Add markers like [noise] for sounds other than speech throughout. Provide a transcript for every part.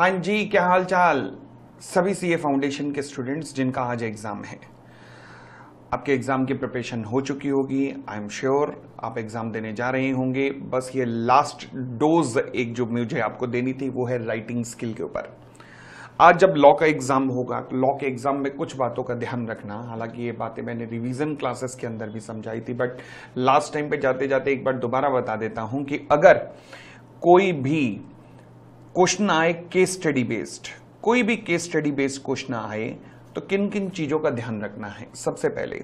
हाँ जी क्या हाल चाल सभी सीए फाउंडेशन के स्टूडेंट्स जिनका आज एग्ज़ाम है आपके एग्ज़ाम की प्रिपरेशन हो चुकी होगी आई एम श्योर आप एग्ज़ाम देने जा रहे होंगे बस ये लास्ट डोज एक जो मुझे आपको देनी थी वो है राइटिंग स्किल के ऊपर आज जब लॉ का एग्ज़ाम होगा लॉ के एग्ज़ाम में कुछ बातों का ध्यान रखना हालांकि ये बातें मैंने रिवीजन क्लासेस के अंदर भी समझाई थी बट लास्ट टाइम पे जाते जाते एक बार दोबारा बता देता हूं कि अगर कोई भी क्वेश्चन आए केस स्टडी बेस्ड कोई भी केस स्टडी बेस्ड क्वेश्चन आए तो किन किन चीज़ों का ध्यान रखना है सबसे पहले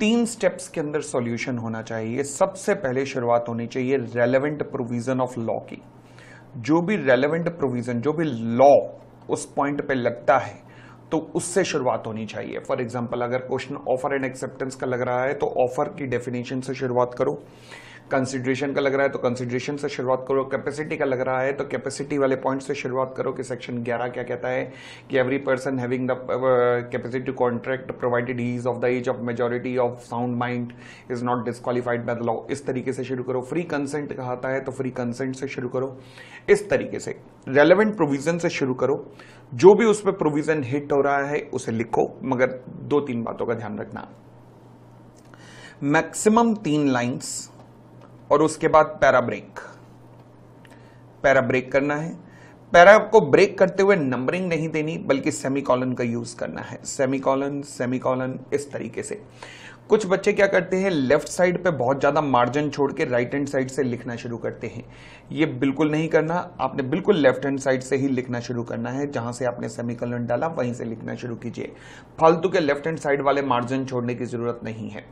तीन स्टेप्स के अंदर सॉल्यूशन होना चाहिए सबसे पहले शुरुआत होनी चाहिए रेलेवेंट प्रोविजन ऑफ लॉ की जो भी रेलेवेंट प्रोविजन जो भी लॉ उस पॉइंट पे लगता है तो उससे शुरुआत होनी चाहिए फॉर एग्जाम्पल अगर क्वेश्चन ऑफर एंड एक्सेप्टेंस का लग रहा है तो ऑफर की डेफिनेशन से शुरुआत करो कंसिड्रेशन का लग रहा है तो कंसिड्रेशन से शुरुआत करो कैपेसिटी का लग रहा है तो कैपेसिटी वाले पॉइंट से शुरुआत करो कि सेक्शन 11 क्या कहता है कि every person having the capacity to contract provided is of the age of majority of sound mind is not disqualified by the law इस तरीके से शुरू करो फ्री कंसेंट कहाता है तो फ्री कंसेंट से शुरू करो इस तरीके से रेलिवेंट प्रोविजन से शुरू करो जो भी उस पर प्रोविजन हिट हो रहा है उसे लिखो मगर दो तीन बातों का ध्यान रखना मैक्सिमम तीन लाइन्स और उसके बाद पैरा ब्रेक पैरा ब्रेक करना है पैरा को ब्रेक करते हुए नंबरिंग नहीं देनी बल्कि सेमी कॉलन का यूज करना है सेमी कॉलन सेमी कॉलन इस तरीके से कुछ बच्चे क्या करते हैं लेफ्ट साइड पे बहुत ज़्यादा मार्जिन छोड़ के राइट हैंड साइड से लिखना शुरू करते हैं ये बिल्कुल नहीं करना आपने बिल्कुल लेफ्ट हैंड साइड से ही लिखना शुरू करना है जहां से आपने सेमिकलन डाला वहीं से लिखना शुरू कीजिए फालतू के लेफ्ट हैंड साइड वाले मार्जिन छोड़ने की ज़रूरत नहीं है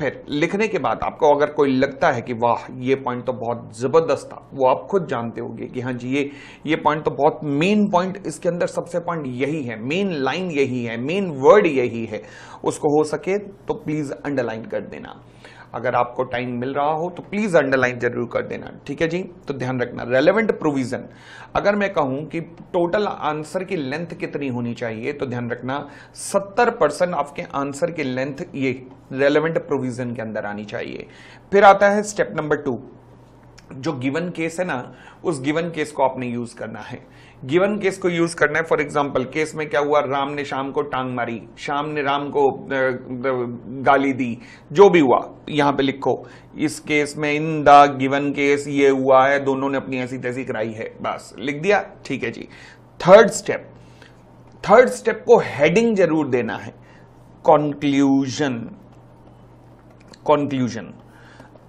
फिर लिखने के बाद आपको अगर कोई लगता है कि वाह ये पॉइंट तो बहुत ज़बरदस्त था वो आप खुद जानते होंगे कि हाँ जी ये ये पॉइंट तो बहुत मेन पॉइंट इसके अंदर सबसे पॉइंट यही है मेन लाइन यही है मेन वर्ड यही है उसको हो सके तो प्लीज़ अंडरलाइन कर देना अगर आपको टाइम मिल रहा हो तो प्लीज अंडरलाइन जरूर कर देना ठीक है जी तो ध्यान रखना रेलेवेंट प्रोविजन अगर मैं कहूं कि टोटल आंसर की लेंथ कितनी होनी चाहिए तो ध्यान रखना 70 परसेंट आपके आंसर की लेंथ ये रेलेवेंट प्रोविजन के अंदर आनी चाहिए फिर आता है स्टेप नंबर टू जो गिवन केस है ना उस गिवन केस को आपने यूज करना है गिवन केस को यूज करना है फॉर एग्जाम्पल केस में क्या हुआ राम ने शाम को टांग मारी शाम ने राम को गाली दी जो भी हुआ यहां पे लिखो इस केस में इन द गिवन केस ये हुआ है दोनों ने अपनी ऐसी तैसी कराई है बस लिख दिया ठीक है जी थर्ड स्टेप थर्ड स्टेप को हेडिंग जरूर देना है कॉन्क्लूजन कॉन्क्लूजन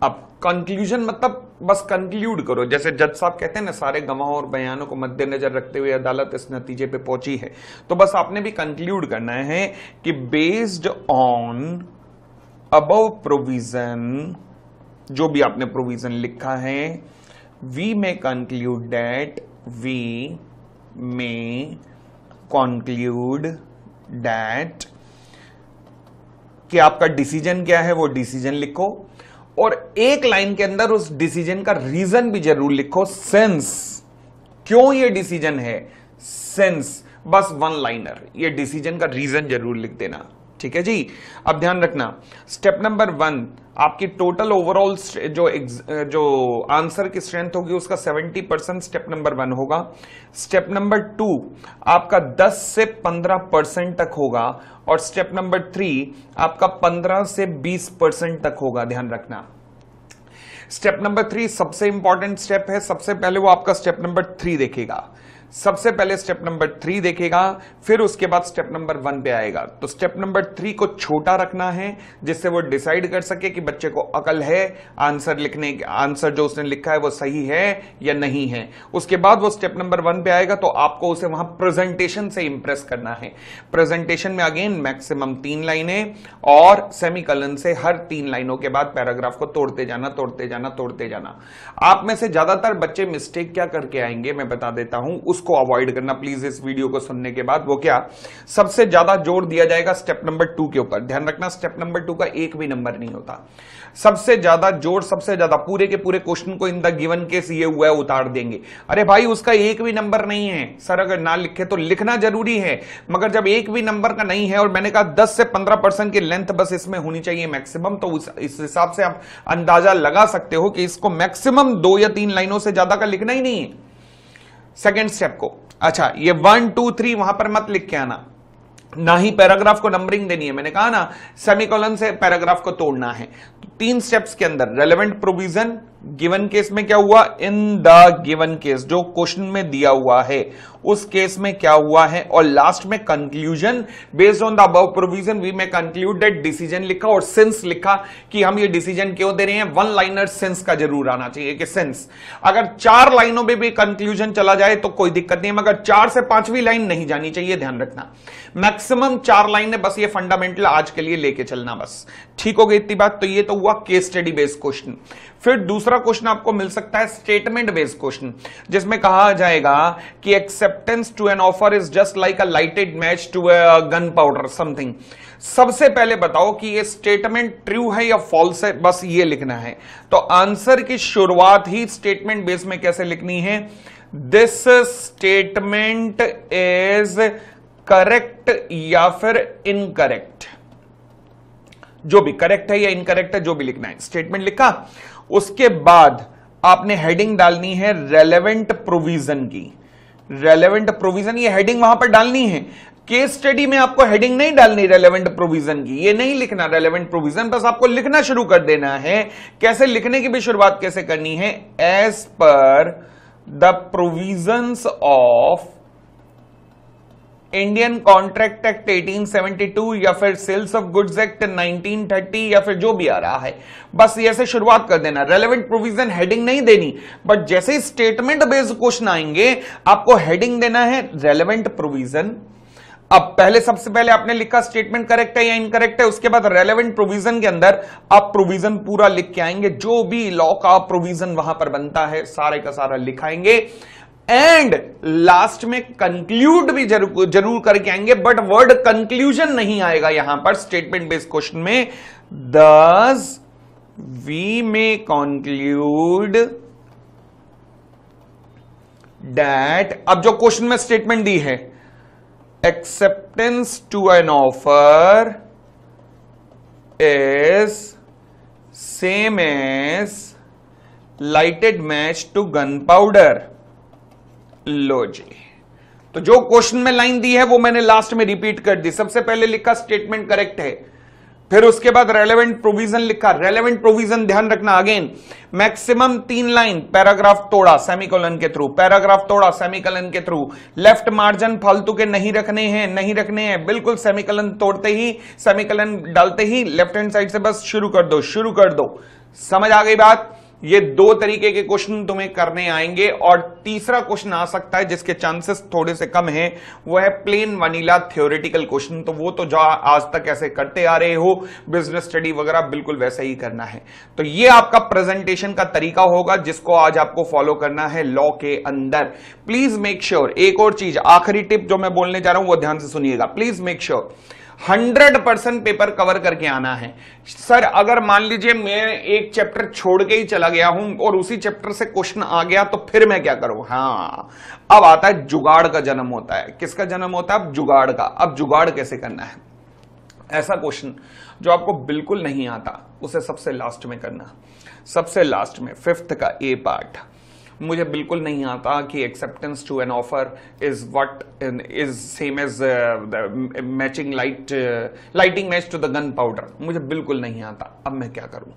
अब कंक्लूजन मतलब बस कंक्लूड करो जैसे जज साहब कहते हैं ना सारे गवाहों और बयानों को मद्देनजर रखते हुए अदालत इस नतीजे पे पहुंची है तो बस आपने भी कंक्लूड करना है कि बेस्ड ऑन अब प्रोविजन जो भी आपने प्रोविजन लिखा है we may conclude that we may conclude that कि आपका डिसीजन क्या है वो डिसीजन लिखो और एक लाइन के अंदर उस डिसीजन का रीजन भी जरूर लिखो सेंस क्यों ये डिसीजन है सेंस बस वन लाइनर ये डिसीजन का रीजन जरूर लिख देना ठीक है जी अब ध्यान रखना स्टेप नंबर वन आपकी टोटल ओवरऑल जो जो आंसर की स्ट्रेंथ होगी उसका 70 परसेंट स्टेप नंबर वन होगा स्टेप नंबर टू आपका 10 से 15 परसेंट तक होगा और स्टेप नंबर थ्री आपका 15 से 20 परसेंट तक होगा ध्यान रखना स्टेप नंबर थ्री सबसे इंपॉर्टेंट स्टेप है सबसे पहले वो आपका स्टेप नंबर थ्री देखेगा सबसे पहले स्टेप नंबर थ्री देखेगा फिर उसके बाद स्टेप नंबर वन पे आएगा तो स्टेप नंबर थ्री को छोटा रखना है जिससे वो डिसाइड कर सके कि बच्चे को अकल है आंसर लिखने आंसर जो उसने लिखा है वो सही है या नहीं है उसके बाद वो स्टेप नंबर वन पे आएगा तो आपको उसे वहां प्रेजेंटेशन से इंप्रेस करना है प्रेजेंटेशन में अगेन मैक्सिमम तीन लाइनें और सेमिकलन से हर तीन लाइनों के बाद पैराग्राफ को तोड़ते जाना तोड़ते जाना तोड़ते जाना आप में से ज्यादातर बच्चे मिस्टेक क्या करके आएंगे मैं बता देता हूं उस उसको अवॉइड करना प्लीज इस वीडियो को सुनने के बाद वो क्या सबसे ज्यादा जोर दिया जाएगा स्टेप नंबर टू के ऊपर ध्यान रखना स्टेप नंबर टू का एक भी नंबर नहीं होता सबसे ज्यादा जोर सबसे ज्यादा पूरे के पूरे क्वेश्चन को इन द गिवन केस ये हुआ उतार देंगे अरे भाई उसका एक भी नंबर नहीं है सर अगर ना लिखे तो लिखना जरूरी है मगर जब एक भी नंबर का नहीं है और मैंने कहा दस से पंद्रह परसेंट की लेंथ बस इसमें होनी चाहिए मैक्सिमम तो इस हिसाब से आप अंदाजा लगा सकते हो कि इसको मैक्सिमम दो या तीन लाइनों से ज्यादा का लिखना ही नहीं है सेकेंड स्टेप को अच्छा ये वन टू थ्री वहां पर मत लिख के आना ना ही पैराग्राफ को नंबरिंग देनी है मैंने कहा ना सेमिकोलन से पैराग्राफ को तोड़ना है तो तीन स्टेप्स के अंदर रेलेवेंट प्रोविजन गिवन केस में क्या हुआ इन द गिवन केस जो क्वेश्चन में दिया हुआ है उस केस में क्या हुआ है और लास्ट में कंक्लूजन बेस्ड ऑन द अब provision we may conclude that decision लिखा और सेंस लिखा कि हम ये डिसीजन क्यों दे रहे हैं वन लाइनर सेंस का जरूर आना चाहिए कि सेंस अगर चार लाइनों में भी कंक्लूजन चला जाए तो कोई दिक्कत नहीं मगर चार से पांचवी लाइन नहीं जानी चाहिए ध्यान रखना मैक्सिमम चार लाइन है बस ये फंडामेंटल आज के लिए लेके चलना बस ठीक हो गई इतनी बात तो ये तो हुआ केस स्टडी बेस्ड क्वेश्चन फिर दूसरा क्वेश्चन आपको मिल सकता है स्टेटमेंट बेस्ड क्वेश्चन जिसमें कहा जाएगा कि acceptance to an offer is just like a lighted match to a gunpowder something सबसे पहले बताओ कि ये स्टेटमेंट ट्रू है या फॉल्स है बस ये लिखना है तो आंसर की शुरुआत ही स्टेटमेंट बेस में कैसे लिखनी है दिस स्टेटमेंट इज करेक्ट या फिर इनकरेक्ट जो भी करेक्ट है या इनकरेक्ट है जो भी लिखना है स्टेटमेंट लिखा उसके बाद आपने हेडिंग डालनी है रेलेवेंट प्रोविजन की रेलेवेंट प्रोविजन ये हेडिंग वहां पर डालनी है केस स्टडी में आपको हेडिंग नहीं डालनी रेलेवेंट प्रोविजन की ये नहीं लिखना रेलेवेंट प्रोविजन बस आपको लिखना शुरू कर देना है कैसे लिखने की भी शुरुआत कैसे करनी है as per the provision of Indian contract act 1872 या फिर सेल्स ऑफ गुड्स एक्ट 1930 या फिर जो भी आ रहा है बस ऐसे शुरुआत कर देना रेलेवेंट प्रोविजन हेडिंग नहीं देनी बट जैसे ही स्टेटमेंट बेस्ड क्वेश्चन आएंगे आपको हेडिंग देना है रेलेवेंट प्रोविजन अब पहले सबसे पहले आपने लिखा स्टेटमेंट करेक्ट है या इनकरेक्ट है उसके बाद रेलेवेंट प्रोविजन के अंदर आप प्रोविजन पूरा लिख के आएंगे जो भी लॉ का प्रोविजन वहां पर बनता है सारे का सारा लिखाएंगे एंड लास्ट में कंक्लूड भी जरूर जरूर करके आएंगे बट वर्ड कंक्लूजन नहीं आएगा यहां पर स्टेटमेंट बेस्ड क्वेश्चन में दस वी मे कंक्लूड डैट अब जो क्वेश्चन में स्टेटमेंट दी है acceptance to an offer is same as lighted match to gunpowder लो जी तो जो क्वेश्चन में लाइन दी है वो मैंने लास्ट में रिपीट कर दी सबसे पहले लिखा स्टेटमेंट करेक्ट है फिर उसके बाद रेलेवेंट प्रोविजन लिखा रेलेवेंट प्रोविजन ध्यान रखना अगेन मैक्सिमम तीन लाइन पैराग्राफ तोड़ा सेमिकोलन के थ्रू पैराग्राफ तोड़ा सेमिकोलन के थ्रू लेफ्ट मार्जिन फालतू के नहीं रखने हैं नहीं रखने हैं बिल्कुल सेमिकोलन तोड़ते ही सेमिकोलन डालते ही लेफ्ट हैंड साइड से बस शुरू कर दो शुरू कर दो समझ आ गई बात ये दो तरीके के क्वेश्चन तुम्हें करने आएंगे और तीसरा क्वेश्चन आ सकता है जिसके चांसेस थोड़े से कम हैं वो है प्लेन वनीला थ्योरेटिकल क्वेश्चन तो वो तो जो आज तक ऐसे करते आ रहे हो बिजनेस स्टडी वगैरह बिल्कुल वैसा ही करना है तो ये आपका प्रेजेंटेशन का तरीका होगा जिसको आज आपको फॉलो करना है लॉ के अंदर प्लीज मेक श्योर एक और चीज आखिरी टिप जो मैं बोलने जा रहा हूं वो ध्यान से सुनिएगा please make sure hundred percent paper cover करके आना है सर अगर मान लीजिए मैं एक चैप्टर छोड़ के ही चला गया हूं और उसी चैप्टर से क्वेश्चन आ गया तो फिर मैं क्या करूं हाँ अब आता है जुगाड़ का जन्म होता है किसका जन्म होता है अब जुगाड़ का अब जुगाड़ कैसे करना है ऐसा क्वेश्चन जो आपको बिल्कुल नहीं आता उसे सबसे लास्ट में करना सबसे लास्ट में फिफ्थ का ए पार्ट मुझे बिल्कुल नहीं आता कि acceptance to an offer is what is same as matching light lighting match to the gunpowder मुझे बिल्कुल नहीं आता अब मैं क्या करूं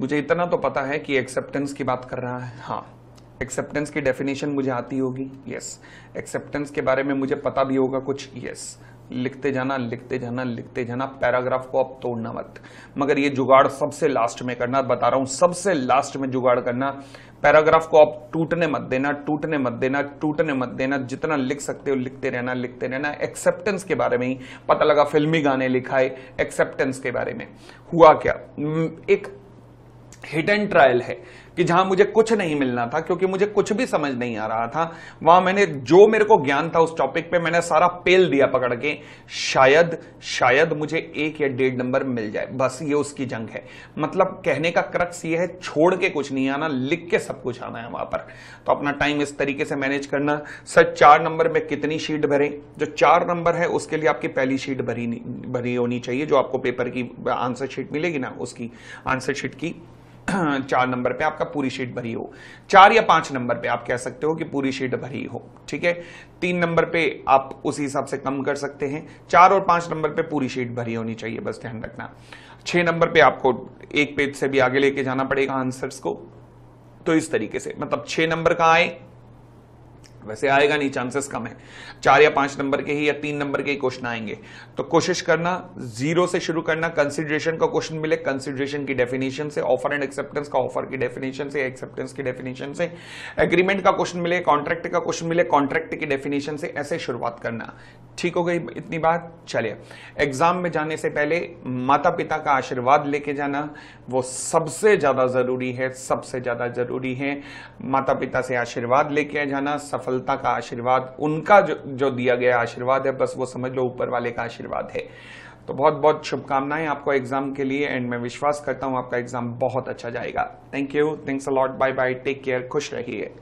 मुझे इतना तो पता है कि एक्सेप्टेंस की बात कर रहा है हाँ एक्सेप्टेंस की डेफिनेशन मुझे आती होगी यस yes. एक्सेप्टेंस के बारे में मुझे पता भी होगा कुछ यस yes. लिखते जाना लिखते जाना लिखते जाना पैराग्राफ को आप तोड़ना मत मगर ये जुगाड़ सबसे लास्ट में करना बता रहा हूं सबसे लास्ट में जुगाड़ करना पैराग्राफ को आप टूटने मत देना टूटने मत देना टूटने मत देना जितना लिख सकते हो लिखते रहना लिखते रहना एक्सेप्टेंस के बारे में ही पता लगा फिल्मी गाने लिखा है एक्सेप्टेंस के बारे में हुआ क्या हम्म, एक हिट एंड ट्रायल है कि जहां मुझे कुछ नहीं मिलना था क्योंकि मुझे कुछ भी समझ नहीं आ रहा था वहां मैंने जो मेरे को ज्ञान था उस टॉपिक पे मैंने सारा पेल दिया पकड़ के शायद शायद मुझे एक या डेढ़ नंबर मिल जाए बस ये उसकी जंग है मतलब कहने का क्रक्स ये है छोड़ के कुछ नहीं आना लिख के सब कुछ आना है वहां पर तो अपना टाइम इस तरीके से मैनेज करना सर चार नंबर में कितनी शीट भरें जो चार नंबर है उसके लिए आपकी पहली शीट भरी भरी होनी चाहिए जो आपको पेपर की आंसर शीट मिलेगी ना उसकी आंसर शीट की [clears throat] चार नंबर पे आपका पूरी शीट भरी हो चार या पांच नंबर पे आप कह सकते हो कि पूरी शीट भरी हो ठीक है तीन नंबर पे आप उसी हिसाब से कम कर सकते हैं चार और पांच नंबर पे पूरी शीट भरी होनी चाहिए बस ध्यान रखना छह नंबर पे आपको एक पेज से भी आगे लेके जाना पड़ेगा आंसर्स को तो इस तरीके से मतलब छह नंबर का आए वैसे आएगा नहीं चांसेस कम है चार या पांच नंबर के ही या तीन नंबर के ही क्वेश्चन आएंगे तो कोशिश करना जीरो से शुरू करना कंसिडरेशन का क्वेश्चन मिले कंसिडरेशन की डेफिनेशन से ऑफर एंड एक्सेप्टेंस का ऑफर की डेफिनेशन से एक्सेप्टेंस की डेफिनेशन से एग्रीमेंट का क्वेश्चन मिले कॉन्ट्रैक्ट का क्वेश्चन मिले कॉन्ट्रैक्ट की डेफिनेशन से ऐसे शुरुआत करना ठीक हो गई इतनी बात चलिए एग्जाम में जाने से पहले माता पिता का आशीर्वाद लेके जाना वो सबसे ज्यादा जरूरी है सबसे ज्यादा जरूरी है माता पिता से आशीर्वाद लेके जाना सफलता का आशीर्वाद उनका जो जो दिया गया आशीर्वाद है बस वो समझ लो ऊपर वाले का आशीर्वाद है तो बहुत बहुत शुभकामनाएं आपको एग्जाम के लिए एंड मैं विश्वास करता हूं आपका एग्जाम बहुत अच्छा जाएगा thank you thanks a lot bye bye take care खुश रहिए